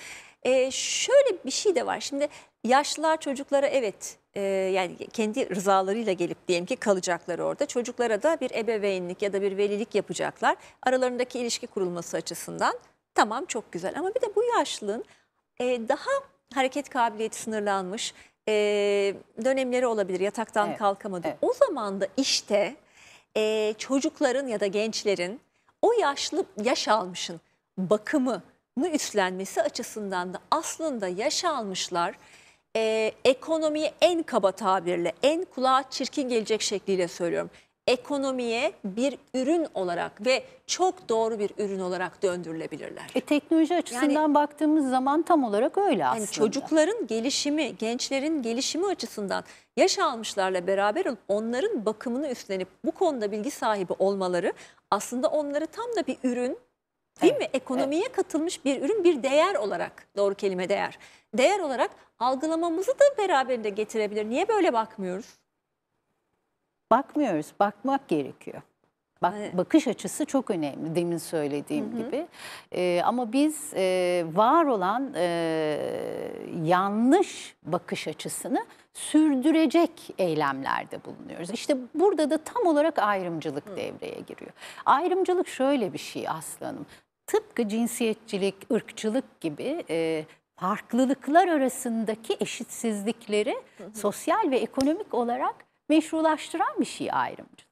Ee, şöyle bir şey de var. Şimdi yaşlılar çocuklara evet e, yani kendi rızalarıyla gelip diyelim ki kalacaklar orada. Çocuklara da bir ebeveynlik ya da bir velilik yapacaklar. Aralarındaki ilişki kurulması açısından tamam çok güzel ama bir de bu yaşlılığın e, daha hareket kabiliyeti sınırlanmış e, dönemleri olabilir. Yataktan evet, kalkamadı. Evet. O zaman da işte e, çocukların ya da gençlerin o yaşlı yaş almışın bakımını üstlenmesi açısından da aslında yaş almışlar e, ee, ekonomiyi en kaba tabirle, en kulağa çirkin gelecek şekliyle söylüyorum. Ekonomiye bir ürün olarak ve çok doğru bir ürün olarak döndürülebilirler. E, teknoloji açısından Yani- baktığımız zaman tam olarak öyle aslında. Yani çocukların gelişimi, gençlerin gelişimi açısından yaş almışlarla beraber onların bakımını üstlenip bu konuda bilgi sahibi olmaları aslında onları tam da bir ürün değil mi? Ekonomiye katılmış bir ürün, bir değer olarak doğru kelime değer değer olarak algılamamızı da beraberinde getirebilir. Niye böyle bakmıyoruz? Bakmıyoruz, bakmak gerekiyor. Bak, Bakış açısı çok önemli demin söylediğim hı hı. gibi. Ee, ama biz e, var olan e, yanlış bakış açısını sürdürecek eylemlerde bulunuyoruz. İşte burada da tam olarak ayrımcılık hı. devreye giriyor. Ayrımcılık şöyle bir şey Aslı Hanım. Tıpkı cinsiyetçilik, ırkçılık gibi... E, farklılıklar arasındaki eşitsizlikleri sosyal ve ekonomik olarak meşrulaştıran bir şey ayrımcılık.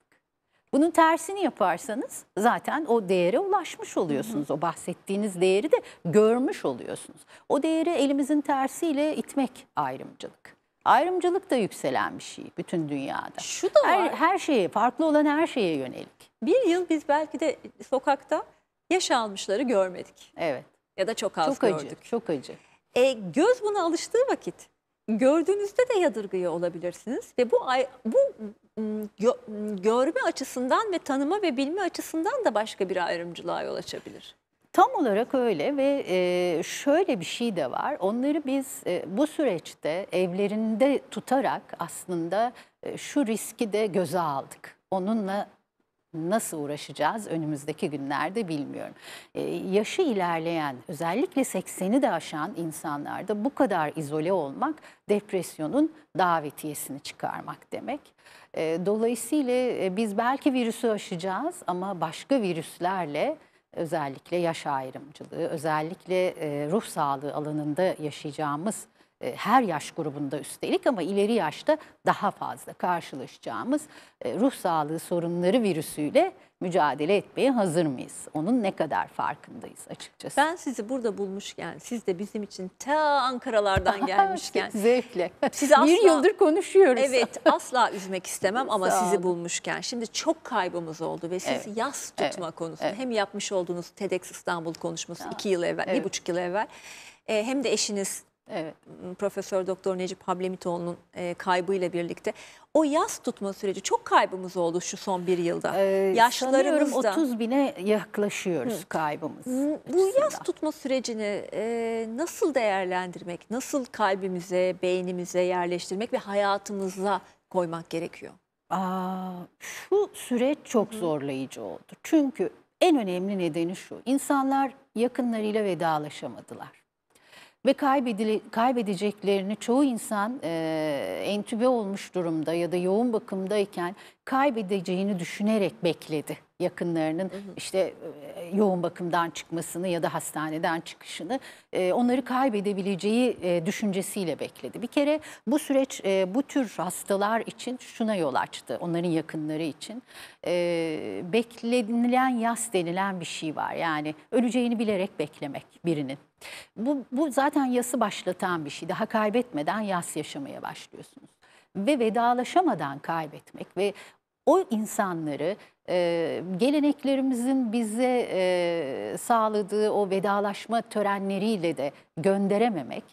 Bunun tersini yaparsanız zaten o değere ulaşmış oluyorsunuz. O bahsettiğiniz değeri de görmüş oluyorsunuz. O değeri elimizin tersiyle itmek ayrımcılık. Ayrımcılık da yükselen bir şey bütün dünyada. Şu da var. Her, her şeye, farklı olan her şeye yönelik. Bir yıl biz belki de sokakta yaş almışları görmedik. Evet. Ya da çok az çok gördük. Acı, çok acı. E, göz buna alıştığı vakit gördüğünüzde de yadırgıyor olabilirsiniz ve bu bu gö, görme açısından ve tanıma ve bilme açısından da başka bir ayrımcılığa yol açabilir. Tam olarak öyle ve e, şöyle bir şey de var. Onları biz e, bu süreçte evlerinde tutarak aslında e, şu riski de göze aldık. Onunla nasıl uğraşacağız önümüzdeki günlerde bilmiyorum. Ee, yaşı ilerleyen özellikle 80'i de aşan insanlarda bu kadar izole olmak depresyonun davetiyesini çıkarmak demek. Ee, dolayısıyla e, biz belki virüsü aşacağız ama başka virüslerle özellikle yaş ayrımcılığı, özellikle e, ruh sağlığı alanında yaşayacağımız e, her yaş grubunda üstelik ama ileri yaşta daha fazla karşılaşacağımız e, ruh sağlığı sorunları virüsüyle mücadele etmeye hazır mıyız? Onun ne kadar farkındayız açıkçası? Ben sizi burada bulmuşken, siz de bizim için ta Ankara'lardan gelmişken. Zevkle. Sizi asla, Bir yıldır konuşuyoruz. Evet, asla üzmek istemem ama sizi bulmuşken. Şimdi çok kaybımız oldu ve siz evet. yaz tutma evet. konusunda evet. hem yapmış olduğunuz TEDx İstanbul konuşması Aa, iki yıl evvel, evet. bir buçuk yıl evvel e, hem de eşiniz Evet. Profesör Doktor Necip Hablemitoğlu'nun e, kaybıyla birlikte o yaz tutma süreci çok kaybımız oldu şu son bir yılda. Ee, Sanıyorum da 30 bine yaklaşıyoruz Hı. kaybımız. Bu açısından. yaz tutma sürecini e, nasıl değerlendirmek, nasıl kalbimize, beynimize yerleştirmek ve hayatımıza koymak gerekiyor? Aa, şu süreç çok Hı. zorlayıcı oldu. Çünkü en önemli nedeni şu. insanlar yakınlarıyla vedalaşamadılar ve kaybedile, kaybedeceklerini çoğu insan e, entübe olmuş durumda ya da yoğun bakımdayken kaybedeceğini düşünerek bekledi yakınlarının hı hı. işte yoğun bakımdan çıkmasını ya da hastaneden çıkışını onları kaybedebileceği düşüncesiyle bekledi. Bir kere bu süreç bu tür hastalar için şuna yol açtı onların yakınları için. Beklenilen yas denilen bir şey var yani öleceğini bilerek beklemek birinin. Bu, bu zaten yası başlatan bir şey. Daha kaybetmeden yas yaşamaya başlıyorsunuz ve vedalaşamadan kaybetmek ve o insanları ee, geleneklerimizin bize e, sağladığı o vedalaşma törenleriyle de gönderememek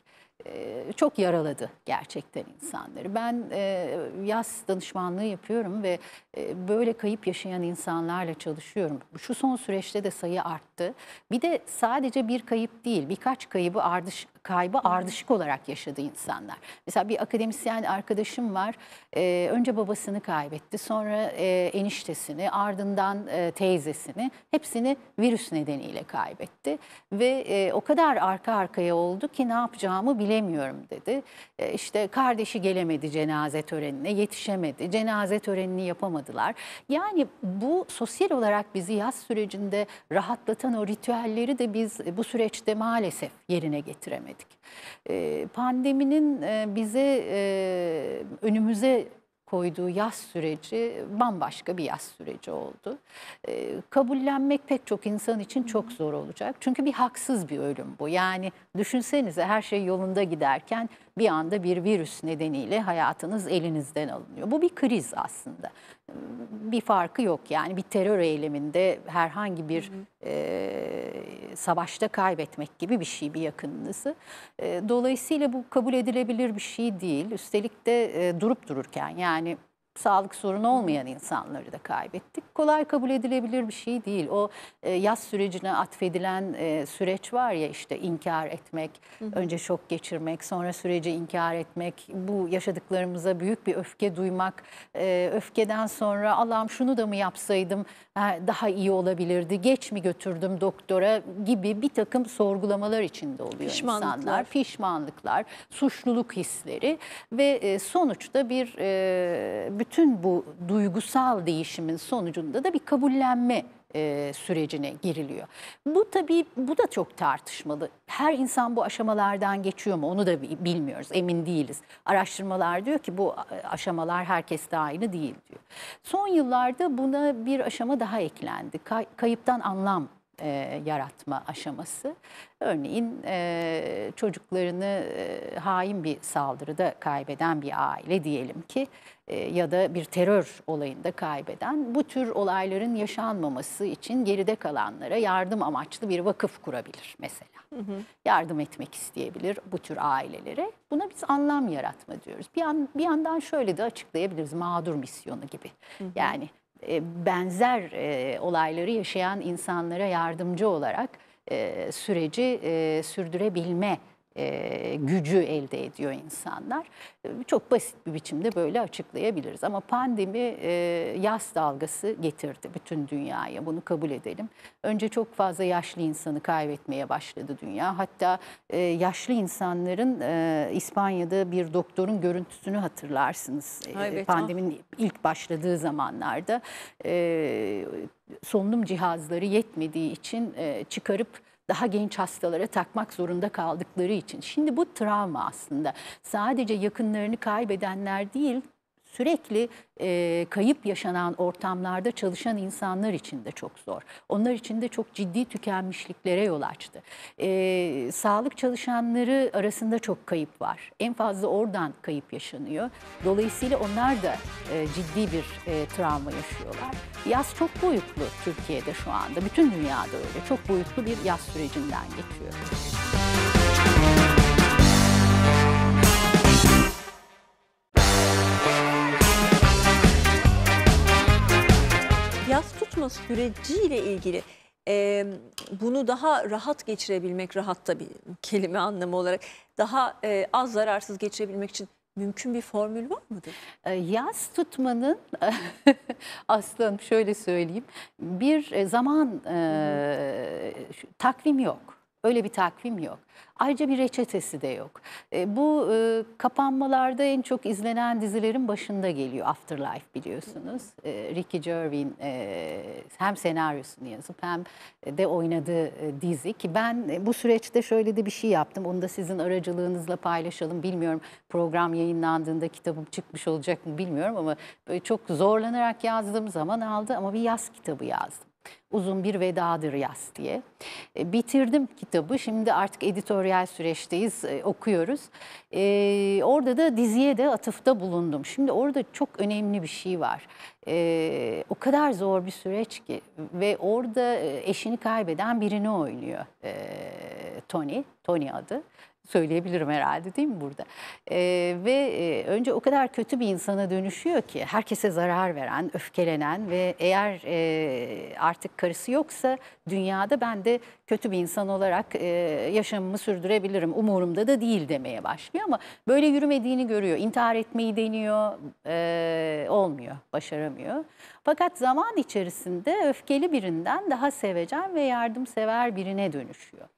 e, çok yaraladı gerçekten insanları. Ben e, yaz danışmanlığı yapıyorum ve e, böyle kayıp yaşayan insanlarla çalışıyorum. Şu son süreçte de sayı arttı. Bir de sadece bir kayıp değil birkaç kaybı ardış, kaybı ardışık olarak yaşadı insanlar. Mesela bir akademisyen arkadaşım var. E, önce babasını kaybetti, sonra e, eniştesini, ardından e, teyzesini. Hepsini virüs nedeniyle kaybetti. Ve e, o kadar arka arkaya oldu ki ne yapacağımı bilemiyorum dedi. E, işte kardeşi gelemedi cenaze törenine, yetişemedi. Cenaze törenini yapamadılar. Yani bu sosyal olarak bizi yaz sürecinde rahatlatan o ritüelleri de biz bu süreçte maalesef yerine getiremedik görmedik. E, ee, pandeminin e, bize e, önümüze koyduğu yaz süreci bambaşka bir yaz süreci oldu. E, kabullenmek pek çok insan için çok zor olacak. Çünkü bir haksız bir ölüm bu. Yani düşünsenize her şey yolunda giderken bir anda bir virüs nedeniyle hayatınız elinizden alınıyor. Bu bir kriz aslında. Bir farkı yok yani bir terör eyleminde herhangi bir e, savaşta kaybetmek gibi bir şey bir yakınınızı. E, dolayısıyla bu kabul edilebilir bir şey değil. Üstelik de e, durup dururken yani sağlık sorunu olmayan insanları da kaybettik. Kolay kabul edilebilir bir şey değil. O e, yaz sürecine atfedilen e, süreç var ya işte inkar etmek, hı hı. önce şok geçirmek, sonra süreci inkar etmek, bu yaşadıklarımıza büyük bir öfke duymak, e, öfkeden sonra Allah'ım şunu da mı yapsaydım e, daha iyi olabilirdi, geç mi götürdüm doktora gibi bir takım sorgulamalar içinde oluyor pişmanlıklar. insanlar. Pişmanlıklar, suçluluk hisleri ve e, sonuçta bir e, bütün bu duygusal değişimin sonucunda da bir kabullenme e, sürecine giriliyor. Bu tabii bu da çok tartışmalı. Her insan bu aşamalardan geçiyor mu onu da bilmiyoruz, emin değiliz. Araştırmalar diyor ki bu e, aşamalar herkes de aynı değil diyor. Son yıllarda buna bir aşama daha eklendi. Kay, kayıptan anlam e, yaratma aşaması. Örneğin e, çocuklarını e, hain bir saldırıda kaybeden bir aile diyelim ki e, ya da bir terör olayında kaybeden bu tür olayların yaşanmaması için geride kalanlara yardım amaçlı bir vakıf kurabilir mesela. Hı hı. Yardım etmek isteyebilir bu tür ailelere. Buna biz anlam yaratma diyoruz. Bir, an, bir yandan şöyle de açıklayabiliriz mağdur misyonu gibi. Hı hı. Yani e, benzer e, olayları yaşayan insanlara yardımcı olarak e, süreci e, sürdürebilme e, gücü elde ediyor insanlar. E, çok basit bir biçimde böyle açıklayabiliriz. Ama pandemi e, yaz dalgası getirdi bütün dünyaya. Bunu kabul edelim. Önce çok fazla yaşlı insanı kaybetmeye başladı dünya. Hatta e, yaşlı insanların e, İspanya'da bir doktorun görüntüsünü hatırlarsınız. E, evet, Pandeminin ah. ilk başladığı zamanlarda e, solunum cihazları yetmediği için e, çıkarıp daha genç hastalara takmak zorunda kaldıkları için. Şimdi bu travma aslında sadece yakınlarını kaybedenler değil sürekli e, kayıp yaşanan ortamlarda çalışan insanlar için de çok zor. Onlar için de çok ciddi tükenmişliklere yol açtı. E, sağlık çalışanları arasında çok kayıp var. En fazla oradan kayıp yaşanıyor. Dolayısıyla onlar da e, ciddi bir e, travma yaşıyorlar. Yaz çok boyutlu Türkiye'de şu anda. Bütün dünyada öyle. Çok boyutlu bir yaz sürecinden geçiyor. tartışma süreciyle ilgili e, bunu daha rahat geçirebilmek, rahat tabii kelime anlamı olarak, daha e, az zararsız geçirebilmek için mümkün bir formül var mıdır? Yaz tutmanın aslanım şöyle söyleyeyim bir zaman e, takvim yok. Öyle bir takvim yok. Ayrıca bir reçetesi de yok. E, bu e, kapanmalarda en çok izlenen dizilerin başında geliyor Afterlife biliyorsunuz. E, Ricky Gervin e, hem senaryosunu yazıp hem de oynadığı e, dizi ki ben e, bu süreçte şöyle de bir şey yaptım. Onu da sizin aracılığınızla paylaşalım. Bilmiyorum program yayınlandığında kitabım çıkmış olacak mı bilmiyorum ama çok zorlanarak yazdığım zaman aldı ama bir yaz kitabı yazdım uzun bir vedadır yaz diye. E, bitirdim kitabı. Şimdi artık editoryal süreçteyiz, e, okuyoruz. E, orada da diziye de atıfta bulundum. Şimdi orada çok önemli bir şey var. E, o kadar zor bir süreç ki ve orada e, eşini kaybeden birini oynuyor e, Tony, Tony adı söyleyebilirim herhalde değil mi burada? E, ve e, önce o kadar kötü bir insana dönüşüyor ki herkese zarar veren, öfkelenen ve eğer e, artık karısı yoksa dünyada ben de kötü bir insan olarak e, yaşamımı sürdürebilirim. Umurumda da değil demeye başlıyor ama böyle yürümediğini görüyor. İntihar etmeyi deniyor, e, olmuyor, başaramıyor. Fakat zaman içerisinde öfkeli birinden daha sevecen ve yardımsever birine dönüşüyor.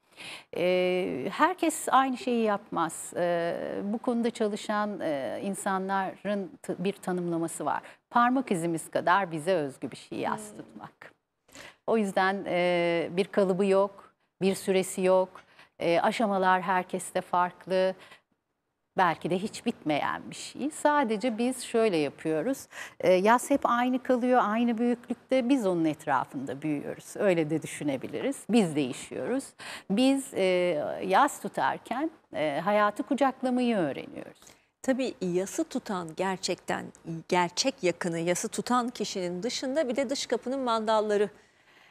E, herkes aynı şeyi yapmaz. E, bu konuda çalışan e, insanların bir tanımlaması var. Parmak izimiz kadar bize özgü bir şeyi yansıtmak. O yüzden e, bir kalıbı yok, bir süresi yok. E, aşamalar herkeste farklı belki de hiç bitmeyen bir şey. Sadece biz şöyle yapıyoruz. E, yaz hep aynı kalıyor, aynı büyüklükte. Biz onun etrafında büyüyoruz. Öyle de düşünebiliriz. Biz değişiyoruz. Biz e, yaz tutarken e, hayatı kucaklamayı öğreniyoruz. Tabii yası tutan gerçekten gerçek yakını, yası tutan kişinin dışında bir de dış kapının mandalları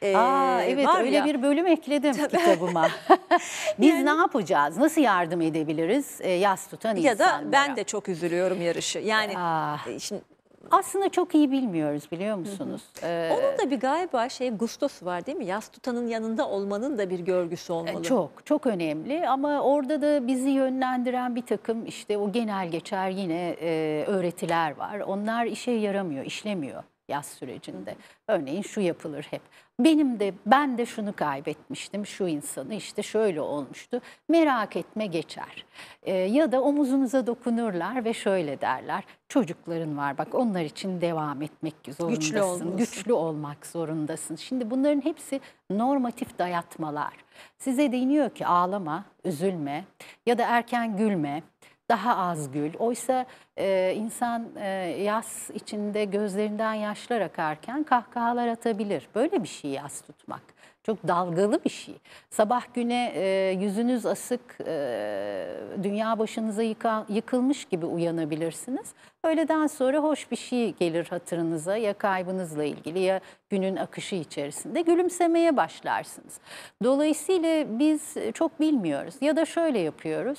ee, Aa, evet var öyle ya. bir bölüm ekledim Tabii. kitabıma. Biz yani, ne yapacağız? Nasıl yardım edebiliriz e, yaz tutan ya insanlara? Ya da ben de çok üzülüyorum yarışı. Yani Aa. E, şimdi aslında çok iyi bilmiyoruz biliyor musunuz? Hı hı. Ee, Onun da bir galiba şey gustosu var değil mi? Yaz tutanın yanında olmanın da bir görgüsü e, olmalı. Çok, çok önemli ama orada da bizi yönlendiren bir takım işte o genel geçer yine e, öğretiler var. Onlar işe yaramıyor, işlemiyor yaz sürecinde. Örneğin şu yapılır hep. Benim de ben de şunu kaybetmiştim şu insanı işte şöyle olmuştu. Merak etme geçer. Ee, ya da omuzunuza dokunurlar ve şöyle derler. Çocukların var bak onlar için devam etmek zorundasın. Güçlü, olmalısın. güçlü olmak zorundasın. Şimdi bunların hepsi normatif dayatmalar. Size deniyor ki ağlama, üzülme ya da erken gülme daha az gül. Oysa e, insan e, yaz içinde gözlerinden yaşlar akarken kahkahalar atabilir. Böyle bir şey yaz tutmak. Çok dalgalı bir şey. Sabah güne e, yüzünüz asık, e, dünya başınıza yıka, yıkılmış gibi uyanabilirsiniz. Öğleden sonra hoş bir şey gelir hatırınıza ya kaybınızla ilgili ya günün akışı içerisinde gülümsemeye başlarsınız. Dolayısıyla biz çok bilmiyoruz ya da şöyle yapıyoruz.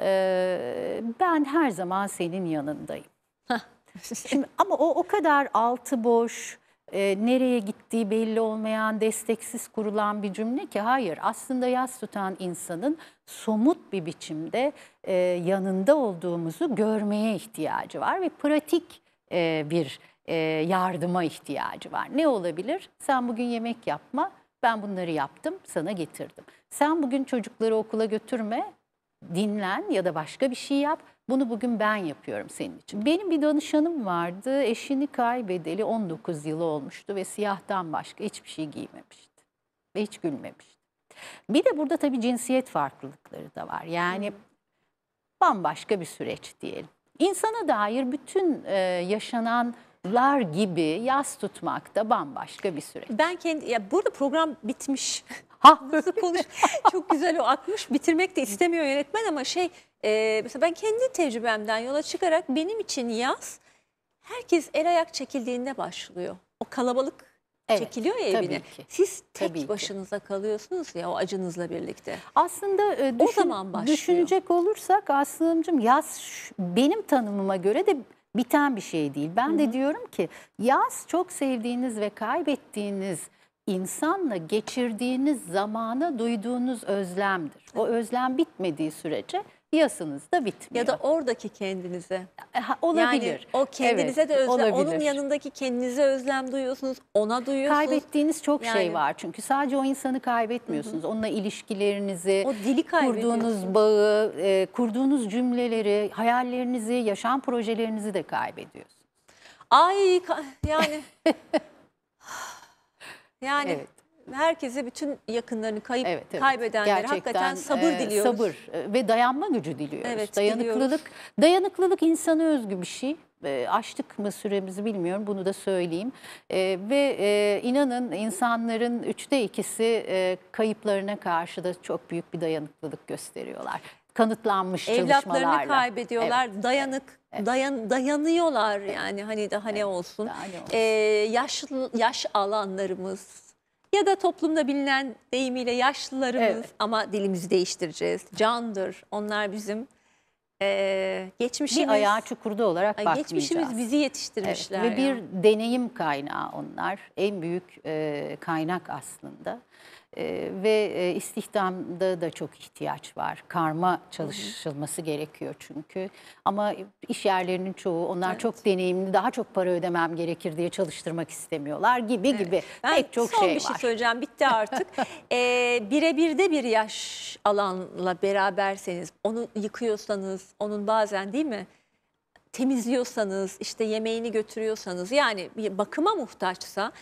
E, ben her zaman senin yanındayım. Şimdi ama o o kadar altı boş, e, nereye gittiği belli olmayan, desteksiz kurulan bir cümle ki hayır. Aslında yaz tutan insanın somut bir biçimde e, yanında olduğumuzu görmeye ihtiyacı var ve pratik e, bir e, yardıma ihtiyacı var. Ne olabilir? Sen bugün yemek yapma, ben bunları yaptım, sana getirdim. Sen bugün çocukları okula götürme, dinlen ya da başka bir şey yap. Bunu bugün ben yapıyorum senin için. Benim bir danışanım vardı. Eşini kaybedeli 19 yılı olmuştu ve siyahtan başka hiçbir şey giymemişti. Ve hiç gülmemişti. Bir de burada tabii cinsiyet farklılıkları da var. Yani bambaşka bir süreç diyelim. İnsana dair bütün yaşanan lar gibi yaz tutmak da bambaşka bir süreç. Ben kendi ya burada program bitmiş. Ha nasıl konuş? Çok güzel o akmış. Bitirmek de istemiyor yönetmen ama şey e, mesela ben kendi tecrübemden yola çıkarak benim için yaz herkes el ayak çekildiğinde başlıyor. O kalabalık Evet, çekiliyor ya evine. Ki. Siz tek tabii başınıza ki. kalıyorsunuz ya o acınızla birlikte. Aslında e, düşün, o zaman başlıyor. düşünecek olursak Aslı'mcığım yaz benim tanımıma göre de biten bir şey değil. Ben Hı -hı. de diyorum ki yaz çok sevdiğiniz ve kaybettiğiniz insanla geçirdiğiniz zamana duyduğunuz özlemdir. O özlem bitmediği sürece yasınız da bitmiyor. Ya da oradaki kendinize. E, ha, olabilir. Yani o kendinize evet, de özlem, olabilir. onun yanındaki kendinize özlem duyuyorsunuz, ona duyuyorsunuz. Kaybettiğiniz çok şey yani... şey var çünkü sadece o insanı kaybetmiyorsunuz. Hı hı. Onunla ilişkilerinizi, o dili kurduğunuz bağı, e, kurduğunuz cümleleri, hayallerinizi, yaşam projelerinizi de kaybediyorsunuz. Ay yani yani evet herkese bütün yakınlarını kayıp evet, evet. kaybedenlere Gerçekten, hakikaten e, sabır e, diliyoruz. Sabır ve dayanma gücü diliyoruz. Evet, dayanıklılık diliyoruz. dayanıklılık insana özgü bir şey. E, açtık mı süremizi bilmiyorum bunu da söyleyeyim. E, ve e, inanın insanların üçte ikisi e, kayıplarına karşı da çok büyük bir dayanıklılık gösteriyorlar kanıtlanmış Evlatlarını çalışmalarla. kaybediyorlar. Evet. Dayanık evet. dayan dayanıyorlar yani hani daha evet. ne olsun. Daha ne e, olsun. Ee, yaşlı yaş alanlarımız ya da toplumda bilinen deyimiyle yaşlılarımız evet. ama dilimizi değiştireceğiz. Candır. Onlar bizim ee, geçmişimiz bir ayağı çukurda olarak ay, bakmayacağız. Geçmişimiz bizi yetiştirmişler. Evet, ve yani. bir deneyim kaynağı onlar. En büyük e, kaynak aslında. Ee, ve e, istihdamda da çok ihtiyaç var. Karma çalışılması hı hı. gerekiyor çünkü. Ama iş yerlerinin çoğu onlar evet. çok deneyimli, daha çok para ödemem gerekir diye çalıştırmak istemiyorlar gibi evet. gibi. Ben Pek çok son şey bir şey söyleyeceğim. Bitti artık. ee, Birebirde bir yaş alanla beraberseniz, onu yıkıyorsanız, onun bazen değil mi? temizliyorsanız, işte yemeğini götürüyorsanız yani bakıma muhtaçsa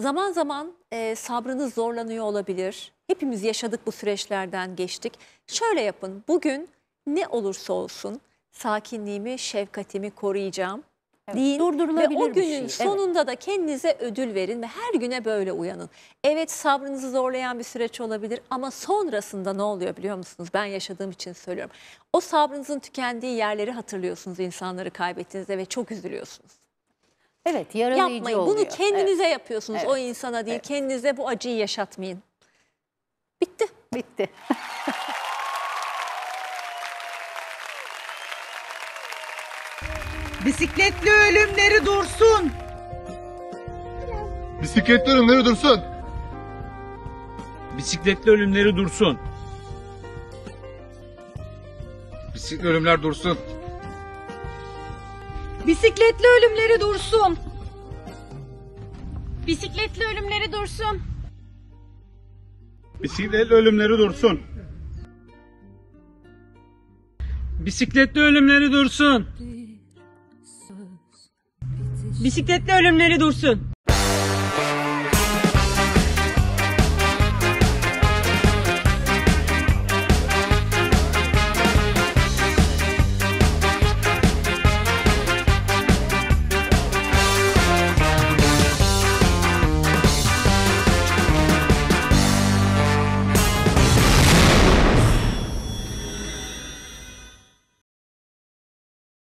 Zaman zaman e, sabrınız zorlanıyor olabilir. Hepimiz yaşadık bu süreçlerden geçtik. Şöyle yapın bugün ne olursa olsun sakinliğimi, şefkatimi koruyacağım. Evet, deyin. Durdurulabilir ve o günün şey. sonunda evet. da kendinize ödül verin ve her güne böyle uyanın. Evet sabrınızı zorlayan bir süreç olabilir ama sonrasında ne oluyor biliyor musunuz? Ben yaşadığım için söylüyorum. O sabrınızın tükendiği yerleri hatırlıyorsunuz insanları kaybettiğinizde ve çok üzülüyorsunuz. Evet yaralayıcı Yapmayın. oluyor. Bunu kendinize evet. yapıyorsunuz evet. o insana değil. Evet. Kendinize bu acıyı yaşatmayın. Bitti. Bitti. Bisikletli ölümleri dursun. Bisikletli ölümleri dursun. Bisikletli ölümleri dursun. Bisikletli ölümler dursun. Bisikletli ölümleri dursun. Bisikletli ölümleri dursun. Bisikletli ölümleri dursun. Bisikletli ölümleri dursun. Bisikletli ölümleri dursun.